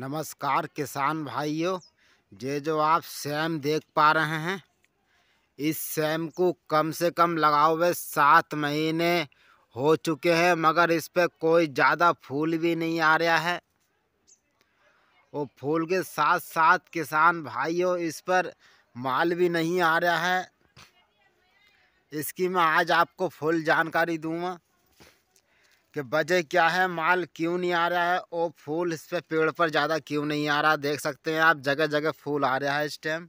नमस्कार किसान भाइयों जे जो आप सेम देख पा रहे हैं इस सेम को कम से कम लगाओ हुए सात महीने हो चुके हैं मगर इस पर कोई ज़्यादा फूल भी नहीं आ रहा है वो फूल के साथ साथ किसान भाइयों इस पर माल भी नहीं आ रहा है इसकी मैं आज आपको फुल जानकारी दूंगा कि वजह क्या है माल क्यों नहीं आ रहा है और फूल इस पे पेड़ पर ज़्यादा क्यों नहीं आ रहा देख सकते हैं आप जगह जगह फूल आ रहा है इस टाइम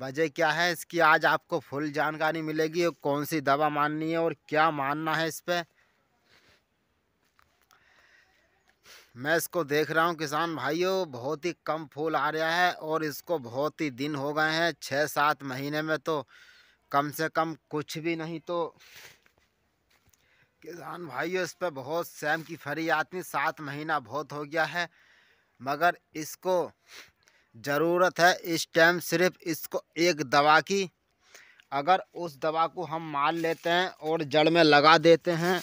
वजह क्या है इसकी आज आपको फुल जानकारी मिलेगी और कौन सी दवा माननी है और क्या मानना है इस पर मैं इसको देख रहा हूँ किसान भाइयों बहुत ही कम फूल आ रहा है और इसको बहुत ही दिन हो गए हैं छः सात महीने में तो कम से कम कुछ भी नहीं तो किसान भाइयों इस पर बहुत सेम की फरी आती सात महीना बहुत हो गया है मगर इसको ज़रूरत है इस टाइम सिर्फ इसको एक दवा की अगर उस दवा को हम मार लेते हैं और जड़ में लगा देते हैं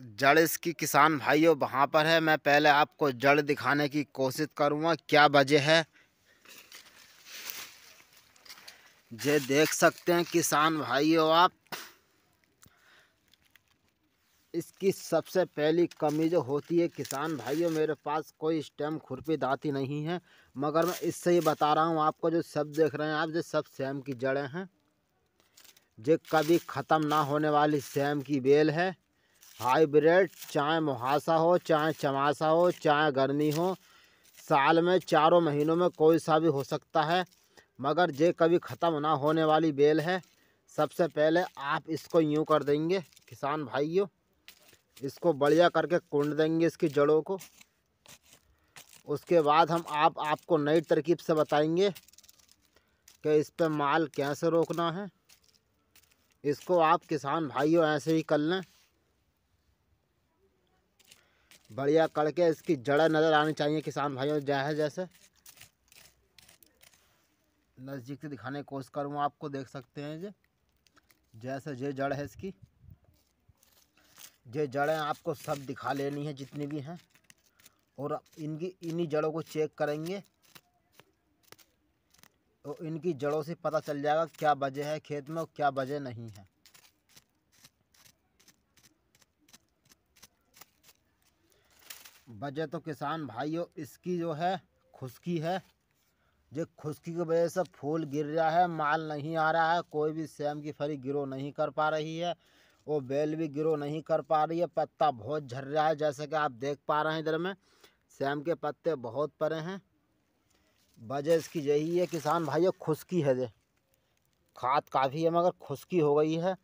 जड़ इसकी किसान भाइयों वहाँ पर है मैं पहले आपको जड़ दिखाने की कोशिश करूँगा क्या वजह है ये देख सकते हैं किसान भाइयों आप इसकी सबसे पहली कमी जो होती है किसान भाइयों मेरे पास कोई स्टेम खुरपी दाती नहीं है मगर मैं इससे ही बता रहा हूँ आपको जो सब देख रहे हैं आप जो सब सेम की जड़ें हैं जो कभी ख़त्म ना होने वाली सेम की बेल है हाइब्रिड चाहे मुहासा हो चाहे चमासा हो चाहे गर्मी हो साल में चारों महीनों में कोई सा भी हो सकता है मगर ये कभी ख़त्म ना होने वाली बेल है सबसे पहले आप इसको यूँ कर देंगे किसान भाइयों इसको बढ़िया करके कुंड देंगे इसकी जड़ों को उसके बाद हम आप आपको नई तरकीब से बताएंगे कि इस पर माल कैसे रोकना है इसको आप किसान भाइयों ऐसे ही कर लें बढ़िया करके इसकी जड़ें नज़र आनी चाहिए किसान भाइयों जैसे जैसे नज़दीक से दिखाने की कोशिश करूँ आपको देख सकते हैं जे जैसे जे जड़ है इसकी जे जड़ें आपको सब दिखा लेनी है जितनी भी हैं और इनकी इन्हीं जड़ों को चेक करेंगे तो इनकी जड़ों से पता चल जाएगा क्या वजह है खेत में और क्या वजह नहीं है वजह तो किसान भाइयों इसकी जो है खुशकी है जो खुशकी की वजह से फूल गिर रहा है माल नहीं आ रहा है कोई भी सेम की फरी गिरो नहीं कर पा रही है वो बेल भी गिरो नहीं कर पा रही है पत्ता बहुत झर रहा है जैसे कि आप देख पा रहे हैं इधर में सेम के पत्ते बहुत पड़े हैं वजह इसकी यही है किसान भाइयों खुशकी है जे खाद काफ़ी है मगर खुशकी हो गई है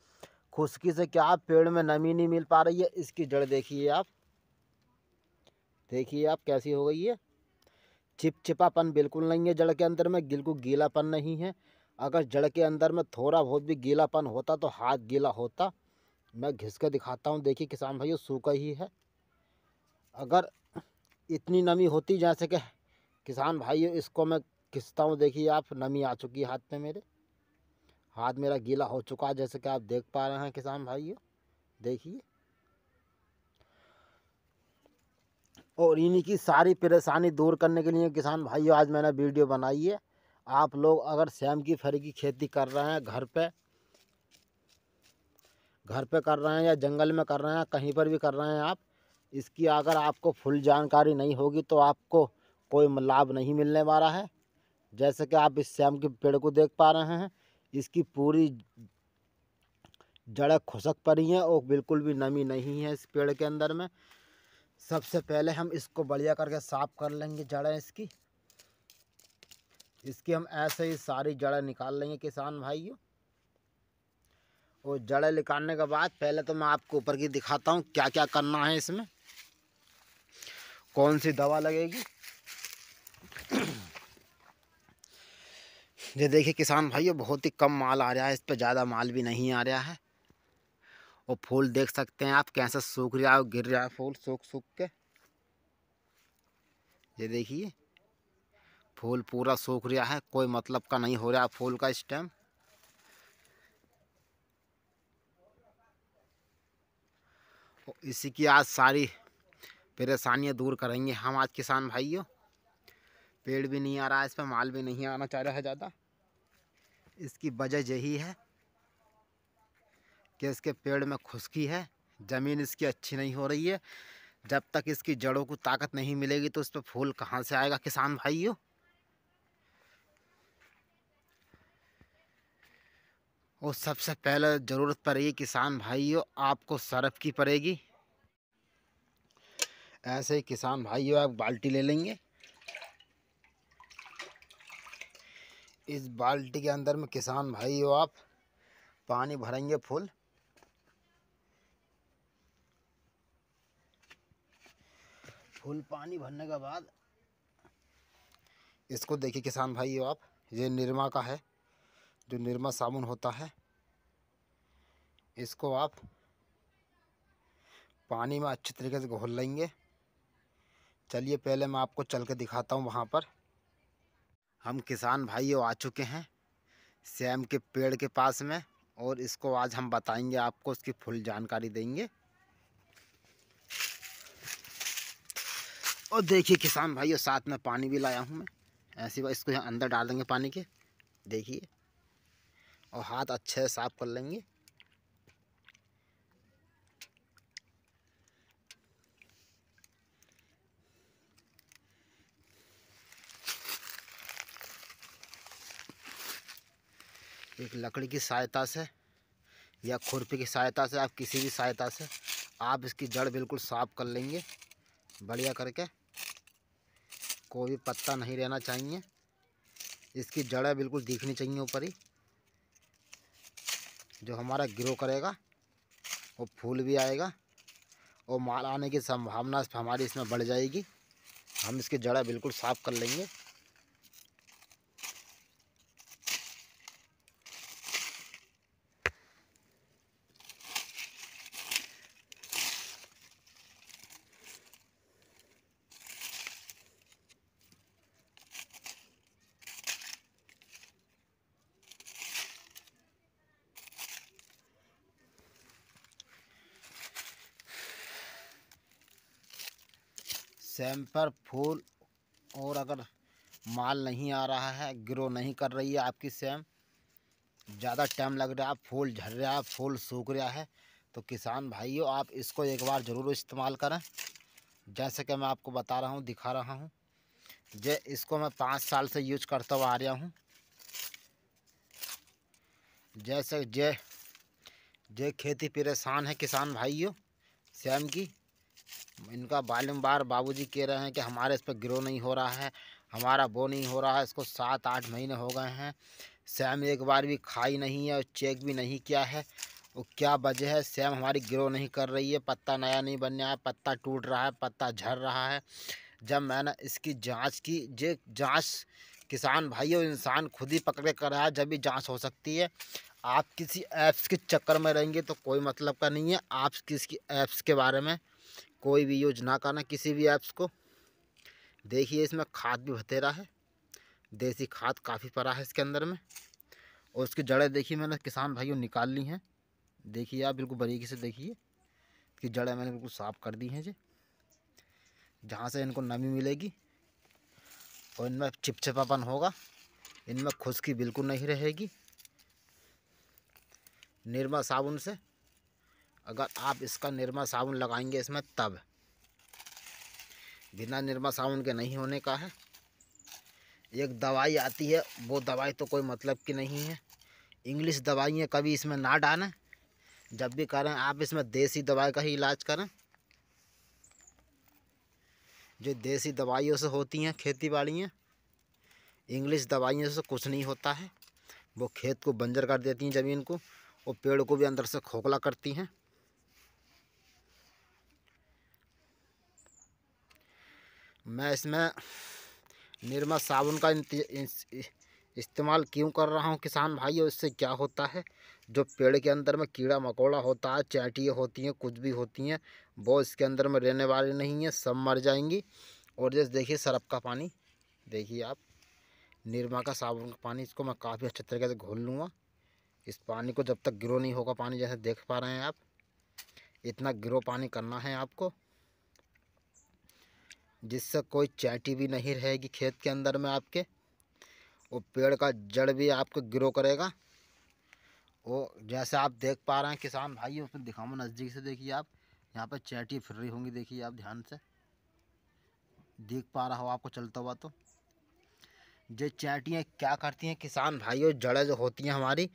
खुशकी से क्या पेड़ में नमी नहीं मिल पा रही है इसकी जड़ देखिए आप देखिए आप कैसी हो गई है चिपचिपापन बिल्कुल नहीं है जड़ के अंदर में बिल्कुल गीलापन नहीं है अगर जड़ के अंदर में थोड़ा बहुत भी गीलापन होता तो हाथ गीला होता मैं घिस के दिखाता हूँ देखिए किसान भाइयों सूखा ही है अगर इतनी नमी होती जैसे कि किसान भाइयों इसको मैं घिसता हूँ देखिए आप नमी आ चुकी है हाथ में मेरे हाथ मेरा गीला हो चुका है जैसे कि आप देख पा रहे हैं किसान भाइयों देखिए और इन्हीं की सारी परेशानी दूर करने के लिए किसान भाइयों आज मैंने वीडियो बनाई है आप लोग अगर सेम की फरी की खेती कर रहे हैं घर पे घर पे कर रहे हैं या जंगल में कर रहे हैं कहीं पर भी कर रहे हैं आप इसकी अगर आपको फुल जानकारी नहीं होगी तो आपको कोई लाभ नहीं मिलने वाला है जैसे कि आप इस सेम के पेड़ को देख पा रहे हैं इसकी पूरी जड़ें खुशक पड़ी हैं और बिल्कुल भी नमी नहीं है इस पेड़ के अंदर में सबसे पहले हम इसको बढ़िया करके साफ़ कर लेंगे जड़ें इसकी इसकी हम ऐसे ही सारी जड़ें निकाल लेंगे किसान भाइयों और जड़ें निकालने के बाद पहले तो मैं आपको ऊपर की दिखाता हूँ क्या क्या करना है इसमें कौन सी दवा लगेगी ये देखिए किसान भाइयों बहुत ही कम माल आ रहा है इस पर ज़्यादा माल भी नहीं आ रहा है और फूल देख सकते हैं आप कैसे सूख रहा है और गिर रहा है फूल सूख सूख के ये देखिए फूल पूरा सूख रहा है कोई मतलब का नहीं हो रहा फूल का इस टाइम इसी की आज सारी परेशानियां दूर करेंगे हम आज किसान भाइयों पेड़ भी नहीं आ रहा है इस पर माल भी नहीं आना चाह रहा है ज़्यादा इसकी वजह यही है कि इसके पेड़ में खुशकी है ज़मीन इसकी अच्छी नहीं हो रही है जब तक इसकी जड़ों को ताकत नहीं मिलेगी तो इस पर फूल कहाँ से आएगा किसान भाइयों और सबसे पहले ज़रूरत पड़ेगी किसान भाइयों आपको सरफ की पड़ेगी ऐसे ही किसान भाइयों आप बाल्टी ले लेंगे इस बाल्टी के अंदर में किसान भाइयों आप पानी भरेंगे फूल फुल पानी भरने के बाद इसको देखिए किसान भाई आप ये निरमा का है जो निरमा साबुन होता है इसको आप पानी में अच्छे तरीके से घोल लेंगे चलिए पहले मैं आपको चल के दिखाता हूँ वहाँ पर हम किसान भाइयों आ चुके हैं सेम के पेड़ के पास में और इसको आज हम बताएंगे आपको उसकी फुल जानकारी देंगे और देखिए किसान भाइयों साथ में पानी भी लाया हूँ मैं ऐसी बात इसको यहाँ अंदर डाल देंगे पानी के देखिए और हाथ अच्छे से साफ कर लेंगे एक लकड़ी की सहायता से या खुरपी की सहायता से आप किसी भी सहायता से आप इसकी जड़ बिल्कुल साफ़ कर लेंगे बढ़िया करके कोई भी पत्ता नहीं रहना चाहिए इसकी जड़ें बिल्कुल दिखनी चाहिए ऊपर ही जो हमारा ग्रो करेगा वो फूल भी आएगा और माल आने की संभावना हमारी इसमें बढ़ जाएगी हम इसकी जड़ें बिल्कुल साफ़ कर लेंगे सैम पर फूल और अगर माल नहीं आ रहा है ग्रो नहीं कर रही है आपकी सेम ज़्यादा टाइम लग रहा है फूल झड़ रहा है फूल सूख रहा है तो किसान भाइयों आप इसको एक बार ज़रूर इस्तेमाल करें जैसे कि मैं आपको बता रहा हूँ दिखा रहा हूँ जे इसको मैं पाँच साल से यूज करता हुआ आ रहा हूँ जैसे जे जे खेती परेशान है किसान भाइयों सेम की इनका बार बाबू कह रहे हैं कि हमारे इस पर ग्रो नहीं हो रहा है हमारा वो नहीं हो रहा है इसको सात आठ महीने हो गए हैं सैम एक बार भी खाई नहीं है और चेक भी नहीं किया है और क्या वजह है सैम हमारी ग्रो नहीं कर रही है पत्ता नया नहीं बन रहा है पत्ता टूट रहा है पत्ता झड़ रहा है जब मैंने इसकी जांच की जे जांच किसान भाई और इंसान खुद ही पकड़ कर रहा है जब भी जांच हो सकती है आप किसी ऐप्स के चक्कर में रहेंगे तो कोई मतलब का नहीं है आप किसकी ऐप्स के बारे में कोई भी यूज ना करना किसी भी ऐप्स को देखिए इसमें खाद भी बतेरा है देसी खाद काफ़ी पड़ा है इसके अंदर में और उसकी जड़ें देखिए मैंने किसान भाइयों निकाल ली हैं देखिए आप बिल्कुल बारीकी से देखिए इसकी जड़ें मैंने बिल्कुल साफ़ कर दी हैं जी जहाँ से इनको नमी मिलेगी और इनमें चिपचिपापन होगा इनमें खुशकी बिल्कुल नहीं रहेगी निर्मा साबुन से अगर आप इसका निरमा साबुन लगाएंगे इसमें तब बिना निरमा साबुन के नहीं होने का है एक दवाई आती है वो दवाई तो कोई मतलब की नहीं है इंग्लिश दवाइयाँ कभी इसमें ना डालें जब भी करें आप इसमें देसी दवाई का ही इलाज करें जो देसी दवाइयों से होती हैं खेती बाड़ियाँ इंग्लिश दवाइयों से कुछ नहीं होता है वो खेत को बंजर कर देती हैं ज़मीन को और पेड़ को भी अंदर से खोखला करती हैं मैं इसमें निर्मा साबुन का इस्तेमाल क्यों कर रहा हूँ किसान भाई इससे क्या होता है जो पेड़ के अंदर में कीड़ा मकोड़ा होता है चैटियाँ होती हैं कुछ भी होती हैं वो इसके अंदर में रहने वाले नहीं हैं सब मर जाएंगी और जैसे देखिए सरफ का पानी देखिए आप निरमा का साबुन का पानी इसको मैं काफ़ी अच्छे तरीके से घोल लूँगा इस पानी को जब तक ग्रो नहीं होगा पानी जैसे देख पा रहे हैं आप इतना ग्रो पानी करना है आपको जिससे कोई चैटी भी नहीं रहेगी खेत के अंदर में आपके वो पेड़ का जड़ भी आपको ग्रो करेगा वो जैसे आप देख पा रहे हैं किसान भाई उसमें दिखाऊँ नज़दीक से देखिए आप यहाँ पर चैटी फिर रही होंगी देखिए आप ध्यान से देख पा रहा हो आपको चलता हुआ तो जो चैटियाँ क्या करती हैं किसान भाइयों जड़ें जो होती हैं हमारी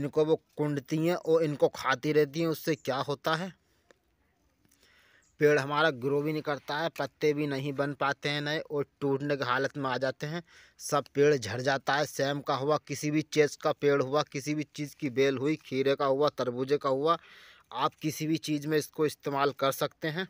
इनको वो कुंडती हैं और इनको खाती रहती हैं उससे क्या होता है पेड़ हमारा ग्रो भी नहीं करता है पत्ते भी नहीं बन पाते हैं नए और टूटने की हालत में आ जाते हैं सब पेड़ झड़ जाता है सेम का हुआ किसी भी चेज़ का पेड़ हुआ किसी भी चीज़ की बेल हुई खीरे का हुआ तरबूजे का हुआ आप किसी भी चीज़ में इसको इस्तेमाल कर सकते हैं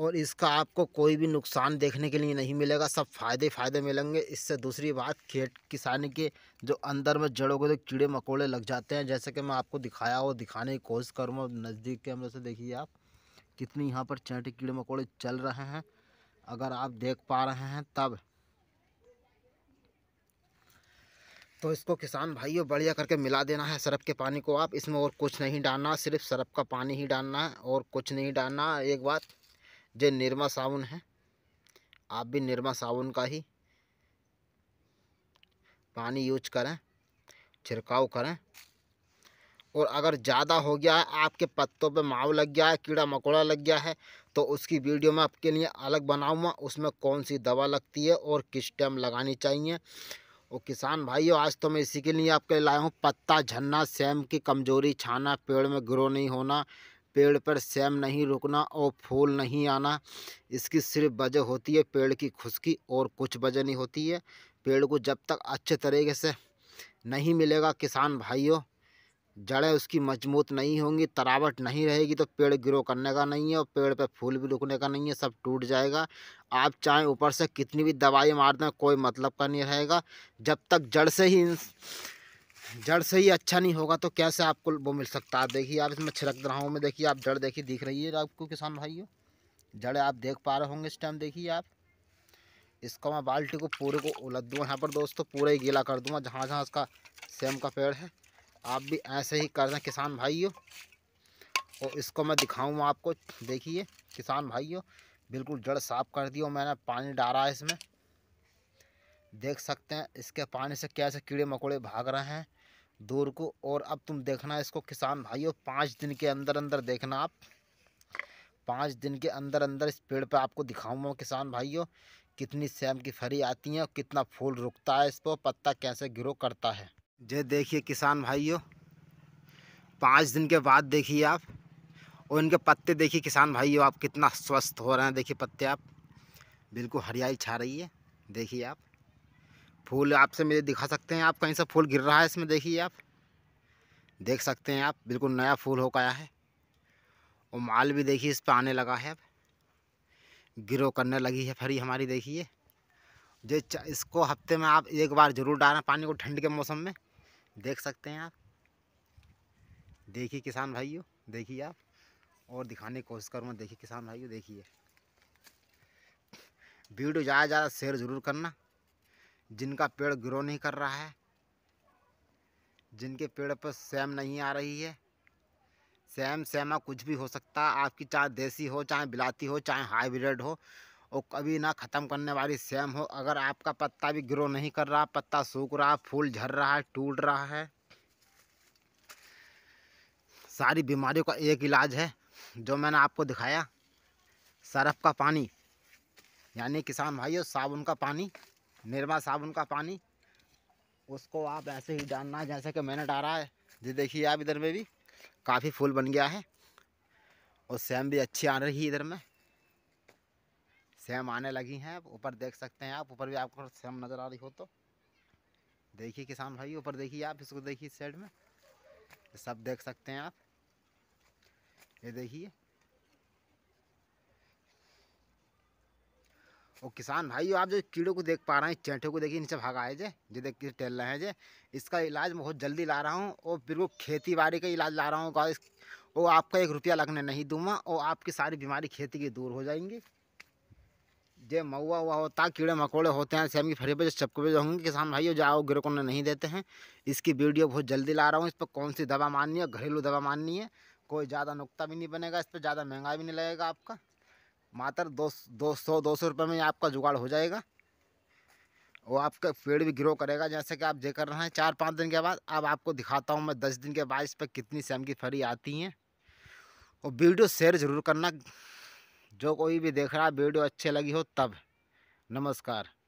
और इसका आपको कोई भी नुकसान देखने के लिए नहीं मिलेगा सब फ़ायदे फ़ायदे मिलेंगे इससे दूसरी बात खेत किसानी के जो अंदर में जड़ों के तो कीड़े मकोड़े लग जाते हैं जैसे कि मैं आपको दिखाया और दिखाने की कोशिश करूँगा नज़दीक कैमरे से देखिए आप कितनी यहाँ पर चैटे कीड़े मकोड़े चल रहे हैं अगर आप देख पा रहे हैं तब तो इसको किसान भाइयों बढ़िया करके मिला देना है सरफ के पानी को आप इसमें और कुछ नहीं डालना सिर्फ सरफ का पानी ही डालना है और कुछ नहीं डालना एक बात जो निर्मा साबुन है आप भी निर्मा साबुन का ही पानी यूज करें छिड़काव करें और अगर ज़्यादा हो गया है आपके पत्तों पे माव लग गया है कीड़ा मकोड़ा लग गया है तो उसकी वीडियो मैं आपके लिए अलग बनाऊँगा उसमें कौन सी दवा लगती है और किस टाइम लगानी चाहिए और किसान भाइयों आज तो मैं इसी के लिए आपके लाया हूँ पत्ता झन्ना सेम की कमज़ोरी छाना पेड़ में ग्रो नहीं होना पेड़ पर सेम नहीं रुकना और फूल नहीं आना इसकी सिर्फ वजह होती है पेड़ की खुशकी और कुछ वजह नहीं होती है पेड़ को जब तक अच्छे तरीके से नहीं मिलेगा किसान भाइयों जड़ें उसकी मजबूत नहीं होंगी तरावट नहीं रहेगी तो पेड़ ग्रो करने का नहीं है और पेड़ पर फूल भी रुकने का नहीं है सब टूट जाएगा आप चाहे ऊपर से कितनी भी दवाई मार दें कोई मतलब का नहीं रहेगा जब तक जड़ से ही जड़ से ही अच्छा नहीं होगा तो कैसे आपको वो मिल सकता है देखिए आप इसमें छिड़क रहा हूँ मैं देखिए आप जड़ देखिए दिख रही है आपको किसान भाइयों जड़ आप देख पा रहे होंगे इस टाइम देखिए आप इसको मैं बाल्टी को पूरे को उलट दूँगा यहाँ पर दोस्तों पूरा ही गीला कर दूँगा जहाँ जहाँ इसका सेम का पेड़ है आप भी ऐसे ही कर रहे हैं किसान भाइयों और इसको मैं दिखाऊँ आपको देखिए किसान भाइयों बिल्कुल जड़ साफ़ कर दिया मैंने पानी डाला है इसमें देख सकते हैं इसके पानी से कैसे कीड़े मकोड़े भाग रहे हैं दूर को और अब तुम देखना इसको किसान भाइयों पाँच दिन के अंदर अंदर देखना आप पाँच दिन के अंदर अंदर इस पेड़ पर आपको दिखाऊंगा किसान भाइयों कितनी सेम की फरी आती हैं और कितना फूल रुकता है इस पर पत्ता कैसे ग्रो करता है जे देखिए किसान भाइयों पाँच दिन के बाद देखिए आप और इनके पत्ते देखिए किसान भाइयों आप कितना स्वस्थ हो रहे हैं देखिए पत्ते आप बिल्कुल हरियाली छा रही है देखिए आप फूल आपसे मेरे दिखा सकते हैं आप कहीं से फूल गिर रहा है इसमें देखिए आप देख सकते हैं आप बिल्कुल नया फूल हो गया है और माल भी देखिए इस पर आने लगा है अब गिरो करने लगी है फरी हमारी देखिए जो इसको हफ्ते में आप एक बार ज़रूर डालना पानी को ठंड के मौसम में देख सकते हैं आप देखिए किसान भाइयों देखिए आप और दिखाने की कोशिश करूँगा देखिए किसान भाइयों देखिए वीडियो ज़्यादा से ज़्यादा शेयर ज़रूर करना जिनका पेड़ ग्रो नहीं कर रहा है जिनके पेड़ पर सेम नहीं आ रही है सेम सैमा कुछ भी हो सकता है आपकी चाहे देसी हो चाहे बिलाती हो चाहे हाइब्रिड हो और कभी ना ख़त्म करने वाली सेम हो अगर आपका पत्ता भी ग्रो नहीं कर रहा पत्ता सूख रहा फूल झर रहा है टूट रहा है सारी बीमारियों का एक इलाज है जो मैंने आपको दिखाया सरफ का पानी यानी किसान भाइयों साबुन का पानी निरमा साबुन का पानी उसको आप ऐसे ही डालना है जैसे कि मैंने डाला है ये देखिए आप इधर में भी काफ़ी फूल बन गया है और सेम भी अच्छी आ रही है इधर में सेम आने लगी हैं आप ऊपर देख सकते हैं आप ऊपर भी आपको सेम नज़र आ रही हो तो देखिए किसान भाई ऊपर देखिए आप इसको देखिए साइड में सब देख सकते हैं आप ये देखिए और किसान भाई आप जो कीड़ों को देख पा रहे हैं चैंठे को देखिए नीचे भागा है जे जो देख के टहल रहे हैं जे इसका इलाज बहुत जल्दी ला रहा हूँ और बिल्कुल खेती बाड़ी का इलाज ला रहा हूँ वो आपका एक रुपया लगने नहीं दूंगा और आपकी सारी बीमारी खेती की दूर हो जाएंगी जे मऊआ हुआ होता कीड़े मकोड़े होते हैं सेम की फरी पर जो चपके जो होंगे किसान भाई जाओ गिर उन्हें नहीं देते हैं इसकी वीडियो बहुत जल्दी ला रहा हूँ इस पर कौन सी दवा माननी है घरेलू दवा माननी है कोई ज़्यादा नुकता भी नहीं बनेगा इस पर ज़्यादा महंगा भी नहीं लगेगा आपका मात्र दो दो सौ दो सौ रुपये में आपका जुगाड़ हो जाएगा और आपका पेड़ भी ग्रो करेगा जैसे कि आप जे कर रहे हैं चार पाँच दिन के बाद अब आपको दिखाता हूँ मैं दस दिन के बाद इस पर कितनी सेम की फरी आती हैं और वीडियो शेयर ज़रूर करना जो कोई भी देख रहा है वीडियो अच्छी लगी हो तब नमस्कार